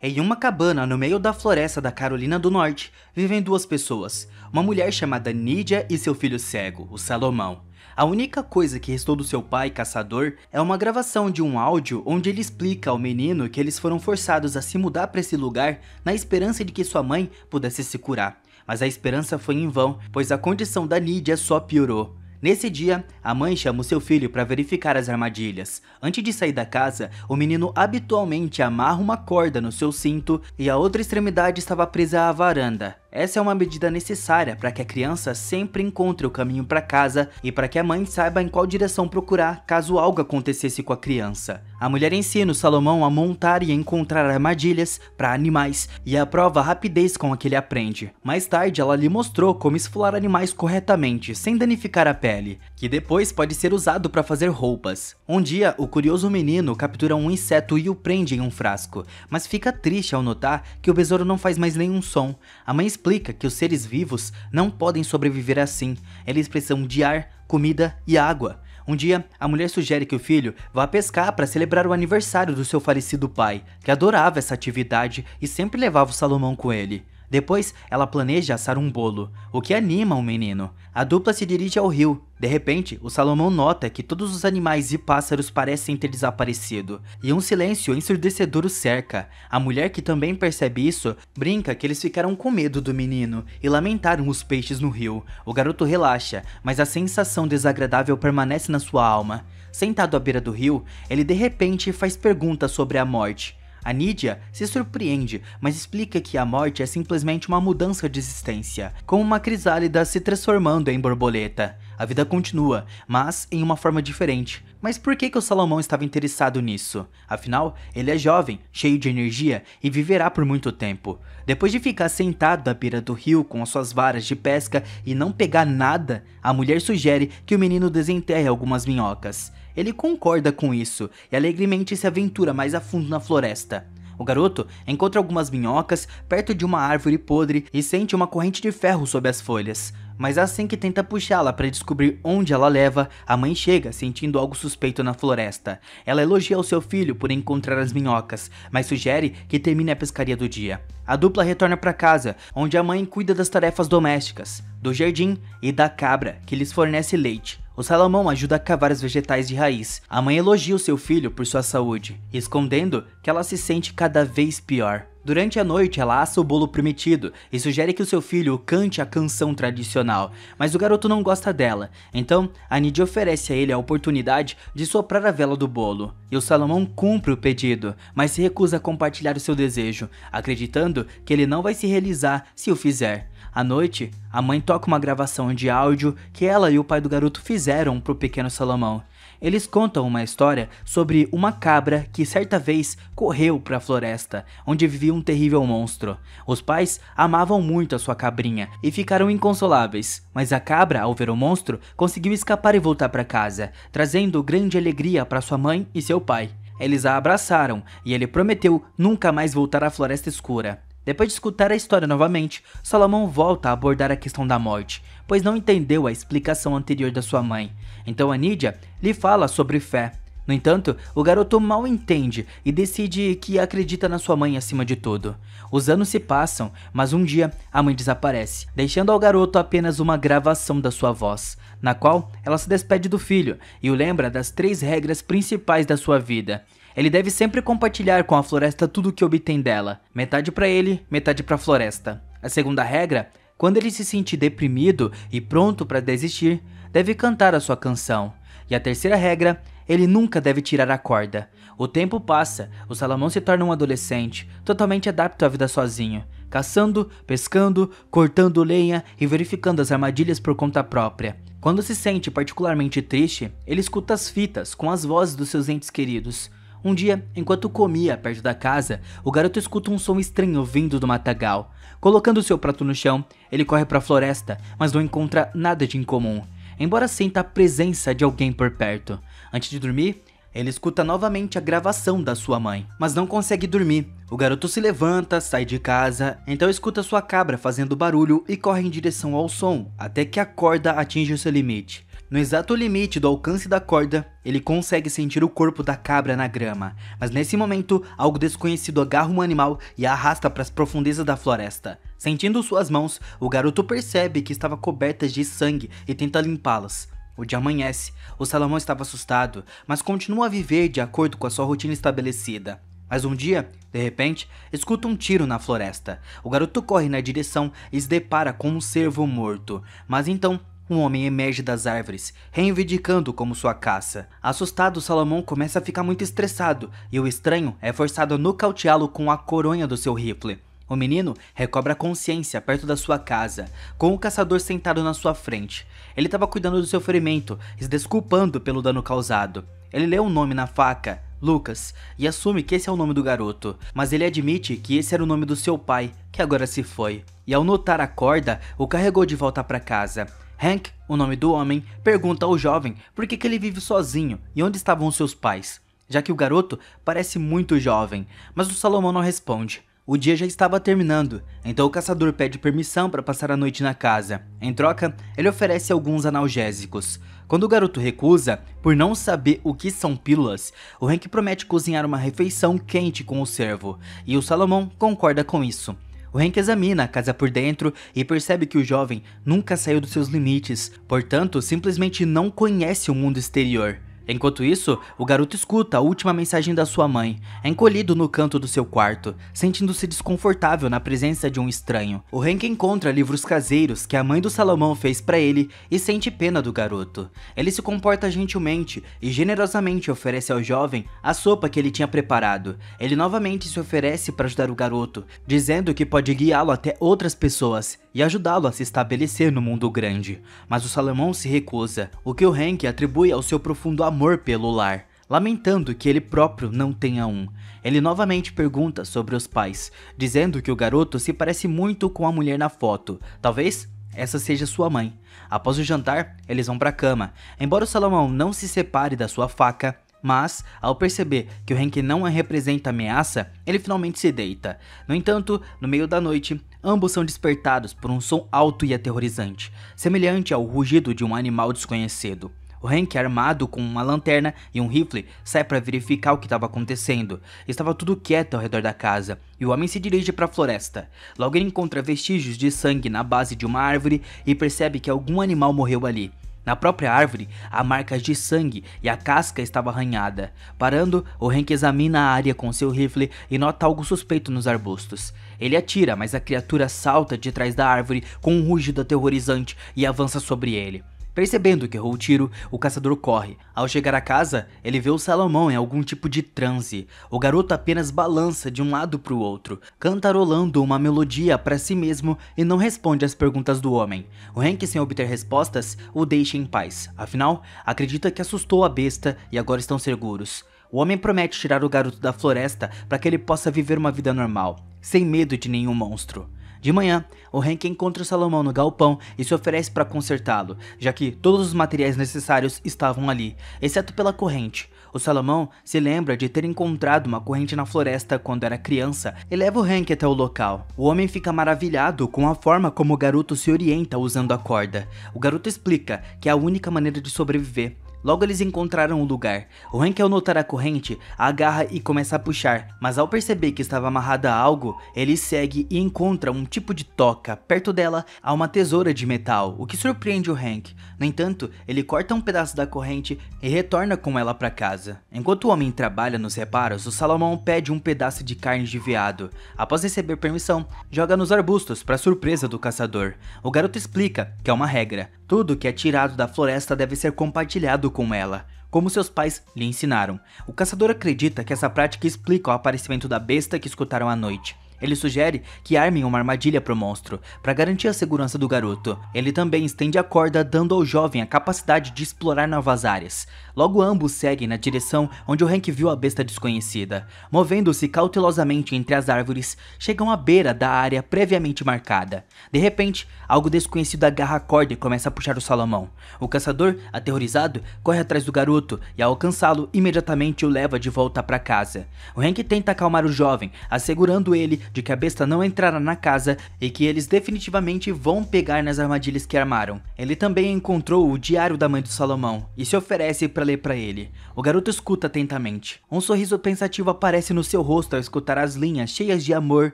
Em uma cabana no meio da floresta da Carolina do Norte, vivem duas pessoas, uma mulher chamada Nidia e seu filho cego, o Salomão. A única coisa que restou do seu pai, caçador, é uma gravação de um áudio onde ele explica ao menino que eles foram forçados a se mudar para esse lugar na esperança de que sua mãe pudesse se curar. Mas a esperança foi em vão, pois a condição da Nidia só piorou. Nesse dia, a mãe chama o seu filho para verificar as armadilhas. Antes de sair da casa, o menino habitualmente amarra uma corda no seu cinto e a outra extremidade estava presa à varanda. Essa é uma medida necessária para que a criança sempre encontre o caminho para casa e para que a mãe saiba em qual direção procurar caso algo acontecesse com a criança. A mulher ensina o Salomão a montar e encontrar armadilhas para animais e aprova a rapidez com a que ele aprende. Mais tarde, ela lhe mostrou como esfolar animais corretamente, sem danificar a pele, que depois pode ser usado para fazer roupas. Um dia, o curioso menino captura um inseto e o prende em um frasco, mas fica triste ao notar que o besouro não faz mais nenhum som. A mãe explica explica que os seres vivos não podem sobreviver assim, eles precisam de ar, comida e água. Um dia, a mulher sugere que o filho vá pescar para celebrar o aniversário do seu falecido pai, que adorava essa atividade e sempre levava o Salomão com ele. Depois, ela planeja assar um bolo, o que anima o menino. A dupla se dirige ao rio. De repente, o Salomão nota que todos os animais e pássaros parecem ter desaparecido, e um silêncio ensurdecedor o cerca. A mulher, que também percebe isso, brinca que eles ficaram com medo do menino e lamentaram os peixes no rio. O garoto relaxa, mas a sensação desagradável permanece na sua alma. Sentado à beira do rio, ele de repente faz perguntas sobre a morte. A Nidia se surpreende, mas explica que a morte é simplesmente uma mudança de existência, como uma crisálida se transformando em borboleta. A vida continua, mas em uma forma diferente. Mas por que, que o Salomão estava interessado nisso? Afinal, ele é jovem, cheio de energia e viverá por muito tempo. Depois de ficar sentado à beira do rio com as suas varas de pesca e não pegar nada, a mulher sugere que o menino desenterre algumas minhocas. Ele concorda com isso e alegremente se aventura mais a fundo na floresta. O garoto encontra algumas minhocas perto de uma árvore podre e sente uma corrente de ferro sob as folhas. Mas assim que tenta puxá-la para descobrir onde ela leva, a mãe chega sentindo algo suspeito na floresta. Ela elogia o seu filho por encontrar as minhocas, mas sugere que termine a pescaria do dia. A dupla retorna para casa, onde a mãe cuida das tarefas domésticas, do jardim e da cabra, que lhes fornece leite. O Salomão ajuda a cavar os vegetais de raiz. A mãe elogia o seu filho por sua saúde, escondendo que ela se sente cada vez pior. Durante a noite, ela assa o bolo prometido e sugere que o seu filho cante a canção tradicional, mas o garoto não gosta dela. Então, a oferece a ele a oportunidade de soprar a vela do bolo. E o Salomão cumpre o pedido, mas se recusa a compartilhar o seu desejo, acreditando que ele não vai se realizar se o fizer. À noite, a mãe toca uma gravação de áudio que ela e o pai do garoto fizeram para o pequeno Salomão. Eles contam uma história sobre uma cabra que certa vez correu para a floresta, onde vivia um terrível monstro. Os pais amavam muito a sua cabrinha e ficaram inconsoláveis, mas a cabra, ao ver o monstro, conseguiu escapar e voltar para casa, trazendo grande alegria para sua mãe e seu pai. Eles a abraçaram e ele prometeu nunca mais voltar à floresta escura. Depois de escutar a história novamente, Salomão volta a abordar a questão da morte, pois não entendeu a explicação anterior da sua mãe. Então Anidia lhe fala sobre fé. No entanto, o garoto mal entende e decide que acredita na sua mãe acima de tudo. Os anos se passam, mas um dia a mãe desaparece, deixando ao garoto apenas uma gravação da sua voz, na qual ela se despede do filho e o lembra das três regras principais da sua vida: ele deve sempre compartilhar com a floresta tudo o que obtém dela, metade para ele, metade para a floresta. A segunda regra, quando ele se sentir deprimido e pronto para desistir, deve cantar a sua canção. E a terceira regra, ele nunca deve tirar a corda. O tempo passa, o Salomão se torna um adolescente, totalmente adapto à vida sozinho, caçando, pescando, cortando lenha e verificando as armadilhas por conta própria. Quando se sente particularmente triste, ele escuta as fitas com as vozes dos seus entes queridos. Um dia, enquanto comia perto da casa, o garoto escuta um som estranho vindo do matagal. Colocando seu prato no chão, ele corre para a floresta, mas não encontra nada de incomum, embora sinta a presença de alguém por perto. Antes de dormir, ele escuta novamente a gravação da sua mãe, mas não consegue dormir. O garoto se levanta, sai de casa, então escuta sua cabra fazendo barulho e corre em direção ao som, até que a corda atinge o seu limite. No exato limite do alcance da corda, ele consegue sentir o corpo da cabra na grama, mas nesse momento, algo desconhecido agarra um animal e a arrasta para as profundezas da floresta. Sentindo suas mãos, o garoto percebe que estava cobertas de sangue e tenta limpá-las. O dia amanhece, o Salomão estava assustado, mas continua a viver de acordo com a sua rotina estabelecida. Mas um dia, de repente, escuta um tiro na floresta. O garoto corre na direção e se depara com um cervo morto, mas então um homem emerge das árvores, reivindicando como sua caça. Assustado, Salomão começa a ficar muito estressado e o estranho é forçado a nocauteá-lo com a coronha do seu rifle. O menino recobra a consciência perto da sua casa, com o caçador sentado na sua frente. Ele estava cuidando do seu ferimento, se desculpando pelo dano causado. Ele lê o um nome na faca, Lucas, e assume que esse é o nome do garoto, mas ele admite que esse era o nome do seu pai, que agora se foi e ao notar a corda, o carregou de volta para casa. Hank, o nome do homem, pergunta ao jovem por que, que ele vive sozinho e onde estavam seus pais, já que o garoto parece muito jovem, mas o Salomão não responde. O dia já estava terminando, então o caçador pede permissão para passar a noite na casa. Em troca, ele oferece alguns analgésicos. Quando o garoto recusa, por não saber o que são pílulas, o Hank promete cozinhar uma refeição quente com o servo, e o Salomão concorda com isso. O Hank examina a casa por dentro e percebe que o jovem nunca saiu dos seus limites, portanto, simplesmente não conhece o mundo exterior. Enquanto isso, o garoto escuta a última mensagem da sua mãe. É encolhido no canto do seu quarto, sentindo-se desconfortável na presença de um estranho. O Hank encontra livros caseiros que a mãe do Salomão fez para ele e sente pena do garoto. Ele se comporta gentilmente e generosamente oferece ao jovem a sopa que ele tinha preparado. Ele novamente se oferece para ajudar o garoto, dizendo que pode guiá-lo até outras pessoas e ajudá-lo a se estabelecer no mundo grande, mas o Salomão se recusa, o que o Hank atribui ao seu profundo amor pelo lar, lamentando que ele próprio não tenha um. Ele novamente pergunta sobre os pais, dizendo que o garoto se parece muito com a mulher na foto, talvez essa seja sua mãe. Após o jantar, eles vão para a cama. Embora o Salomão não se separe da sua faca, mas, ao perceber que o Hank não representa ameaça, ele finalmente se deita. No entanto, no meio da noite, ambos são despertados por um som alto e aterrorizante, semelhante ao rugido de um animal desconhecido. O Hank, armado com uma lanterna e um rifle, sai para verificar o que estava acontecendo. Estava tudo quieto ao redor da casa, e o homem se dirige para a floresta. Logo ele encontra vestígios de sangue na base de uma árvore e percebe que algum animal morreu ali. Na própria árvore, há marcas de sangue e a casca estava arranhada. Parando, o Hank examina a área com seu rifle e nota algo suspeito nos arbustos. Ele atira, mas a criatura salta de trás da árvore com um rugido aterrorizante e avança sobre ele. Percebendo que errou o tiro, o caçador corre. Ao chegar à casa, ele vê o Salomão em algum tipo de transe. O garoto apenas balança de um lado para o outro, cantarolando uma melodia para si mesmo e não responde às perguntas do homem. O Hank, sem obter respostas, o deixa em paz. Afinal, acredita que assustou a besta e agora estão seguros. O homem promete tirar o garoto da floresta para que ele possa viver uma vida normal, sem medo de nenhum monstro. De manhã, o Hank encontra o Salomão no galpão e se oferece para consertá-lo, já que todos os materiais necessários estavam ali, exceto pela corrente. O Salomão se lembra de ter encontrado uma corrente na floresta quando era criança e leva o Hank até o local. O homem fica maravilhado com a forma como o garoto se orienta usando a corda. O garoto explica que é a única maneira de sobreviver Logo eles encontraram o lugar. O Hank ao notar a corrente, agarra e começa a puxar, mas ao perceber que estava amarrada a algo, ele segue e encontra um tipo de toca. Perto dela há uma tesoura de metal, o que surpreende o Hank. No entanto, ele corta um pedaço da corrente e retorna com ela para casa. Enquanto o homem trabalha nos reparos, o Salomão pede um pedaço de carne de veado. Após receber permissão, joga nos arbustos para surpresa do caçador. O garoto explica que é uma regra, tudo que é tirado da floresta deve ser compartilhado com ela, como seus pais lhe ensinaram. O caçador acredita que essa prática explica o aparecimento da besta que escutaram à noite. Ele sugere que armem uma armadilha para o monstro, para garantir a segurança do garoto. Ele também estende a corda, dando ao jovem a capacidade de explorar novas áreas. Logo ambos seguem na direção onde o Hank viu a besta desconhecida. Movendo-se cautelosamente entre as árvores, chegam à beira da área previamente marcada. De repente, algo desconhecido agarra a corda e começa a puxar o Salomão. O caçador, aterrorizado, corre atrás do garoto e ao alcançá-lo, imediatamente o leva de volta para casa. O Hank tenta acalmar o jovem, assegurando ele de que a besta não entrará na casa e que eles definitivamente vão pegar nas armadilhas que armaram. Ele também encontrou o diário da mãe do Salomão e se oferece para ler para ele. O garoto escuta atentamente. Um sorriso pensativo aparece no seu rosto ao escutar as linhas cheias de amor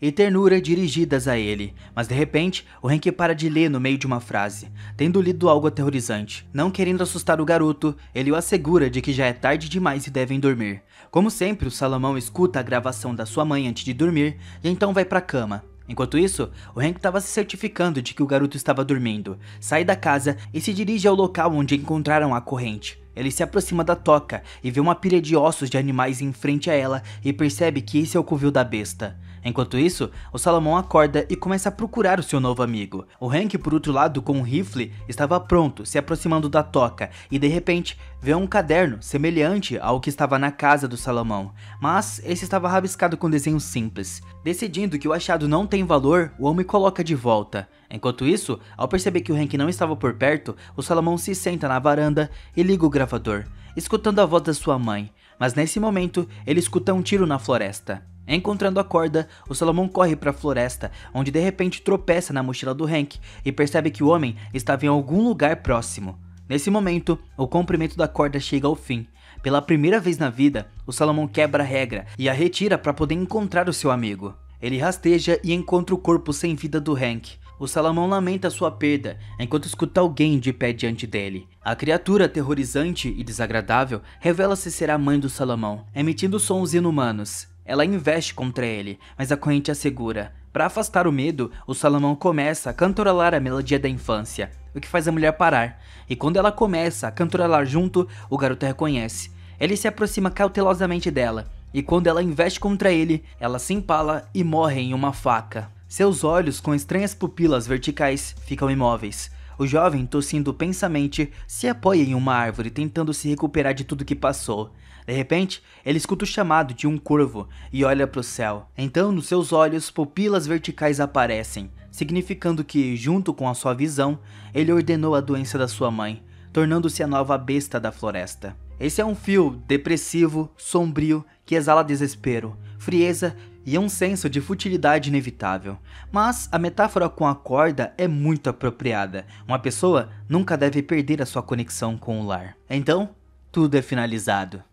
e ternura dirigidas a ele. Mas de repente, o Henk para de ler no meio de uma frase, tendo lido algo aterrorizante. Não querendo assustar o garoto, ele o assegura de que já é tarde demais e devem dormir. Como sempre, o Salomão escuta a gravação da sua mãe antes de dormir e então vai para a cama. Enquanto isso, o Hank estava se certificando de que o garoto estava dormindo, sai da casa e se dirige ao local onde encontraram a corrente. Ele se aproxima da toca e vê uma pilha de ossos de animais em frente a ela e percebe que esse é o covil da besta. Enquanto isso, o Salomão acorda e começa a procurar o seu novo amigo. O Hank, por outro lado, com um rifle, estava pronto, se aproximando da toca, e de repente vê um caderno semelhante ao que estava na casa do Salomão, mas esse estava rabiscado com desenhos simples. Decidindo que o achado não tem valor, o homem coloca de volta. Enquanto isso, ao perceber que o Hank não estava por perto, o Salomão se senta na varanda e liga o gravador, escutando a voz da sua mãe, mas nesse momento ele escuta um tiro na floresta. Encontrando a corda, o Salomão corre para a floresta, onde de repente tropeça na mochila do Hank e percebe que o homem estava em algum lugar próximo. Nesse momento, o comprimento da corda chega ao fim. Pela primeira vez na vida, o Salomão quebra a regra e a retira para poder encontrar o seu amigo. Ele rasteja e encontra o corpo sem vida do Hank. O Salomão lamenta sua perda, enquanto escuta alguém de pé diante dele. A criatura aterrorizante e desagradável revela-se ser a mãe do Salomão, emitindo sons inumanos. Ela investe contra ele, mas a corrente a segura. Para afastar o medo, o Salomão começa a cantorolar a melodia da infância, o que faz a mulher parar. E quando ela começa a cantorolar junto, o garoto reconhece. Ele se aproxima cautelosamente dela, e quando ela investe contra ele, ela se empala e morre em uma faca. Seus olhos, com estranhas pupilas verticais, ficam imóveis. O jovem, tossindo pensamente, se apoia em uma árvore, tentando se recuperar de tudo que passou. De repente, ele escuta o chamado de um corvo e olha para o céu. Então, nos seus olhos, pupilas verticais aparecem, significando que, junto com a sua visão, ele ordenou a doença da sua mãe, tornando-se a nova besta da floresta. Esse é um fio depressivo, sombrio, que exala desespero, frieza e um senso de futilidade inevitável. Mas a metáfora com a corda é muito apropriada. Uma pessoa nunca deve perder a sua conexão com o lar. Então, tudo é finalizado.